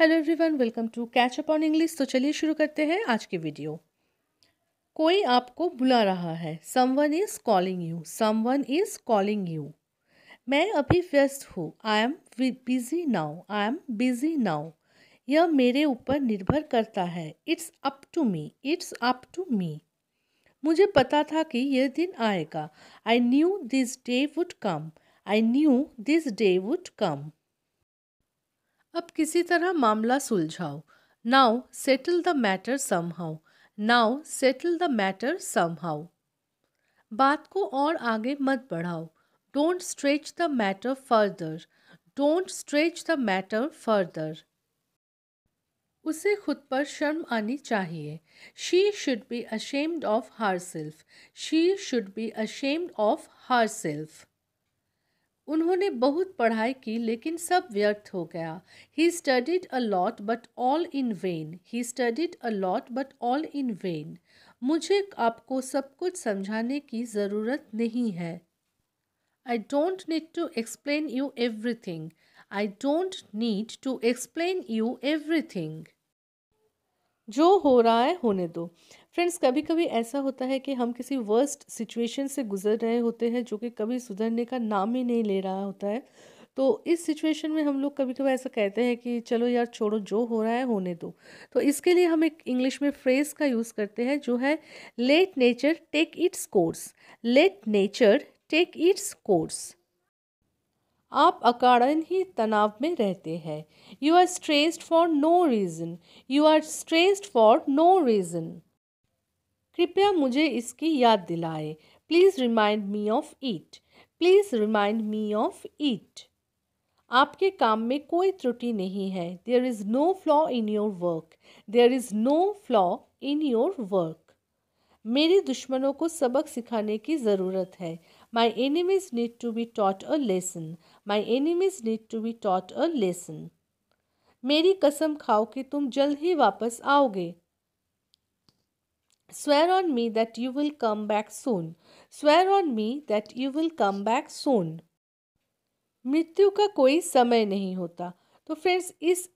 Hello everyone welcome to catch up on English तो चलिए शुरू करते हैं आज की वीडियो कोई आपको बुला रहा है someone is calling you someone is calling you मैं अभी व्यस्त हूँ I am busy now I am busy now यह मेरे ऊपर निर्भर करता है it's up to me it's up to me मुझे पता था कि यह दिन आएगा I knew this day would come I knew this day would come अब किसी तरह मामला सुलझाओ now settle the matter somehow now settle the matter somehow बात को और आगे मत बढ़ाओ don't stretch the matter further don't stretch the matter further उसे खुद पर शर्म आनी चाहिए she should be ashamed of herself she should be ashamed of herself उन्होंने बहुत पढ़ाई की लेकिन सब व्यर्थ हो गया he studied a lot but all in vain he studied a lot but all in vain मुझे आपको सब कुछ समझाने की ज़रूरत नहीं है I don't need to explain you everything I don't need to explain you everything जो हो रहा है होने दो फ्रेंड्स कभी कभी ऐसा होता है कि हम किसी वर्स्ट सिचुएशन से गुजर रहे होते हैं जो कि कभी सुधरने का नाम ही नहीं ले रहा होता है तो इस सिचुएशन में हम लोग कभी कभी ऐसा कहते हैं कि चलो यार छोड़ो जो हो रहा है होने दो तो इसके लिए हम एक इंग्लिश में फ्रेज़ का यूज़ करते हैं जो है let nature take its course let nature take its course आप अकारण ही तनाव में रहते हैं you are stressed for no reason you are stressed for no reason कृपया मुझे इसकी याद दिलाए please remind me of it please remind me of it आपके काम में कोई त्रुटि नहीं है there is no flaw in your work there is no flaw in your work मेरे दुश्मनों को सबक सिखाने की ज़रूरत है My enemies need to be taught a lesson. My enemies need to be taught a lesson. मेरी कसम खाओ कि तुम जल्द ही वापस आओगे swear on me that you will come back soon swear on me that you will come back soon मृत्यु का कोई समय नहीं होता तो फ्रेंड्स इस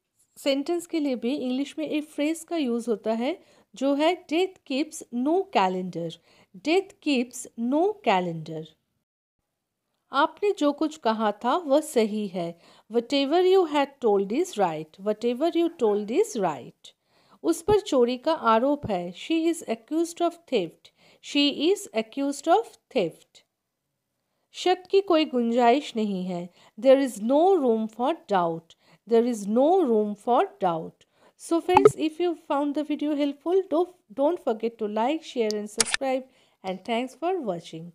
सेंटेंस के लिए भी इंग्लिश में एक फ्रेज का यूज़ होता है जो है death keeps no calendar death keeps no calendar आपने जो कुछ कहा था वह सही है whatever you had told is right whatever you told is right उस पर चोरी का आरोप है she is accuse of theft she is accuse of theft शक की कोई गुंजाइश नहीं है there is no room for doubt there is no room for doubt so friends if you found the video helpful don't forget to like share and subscribe and thanks for watching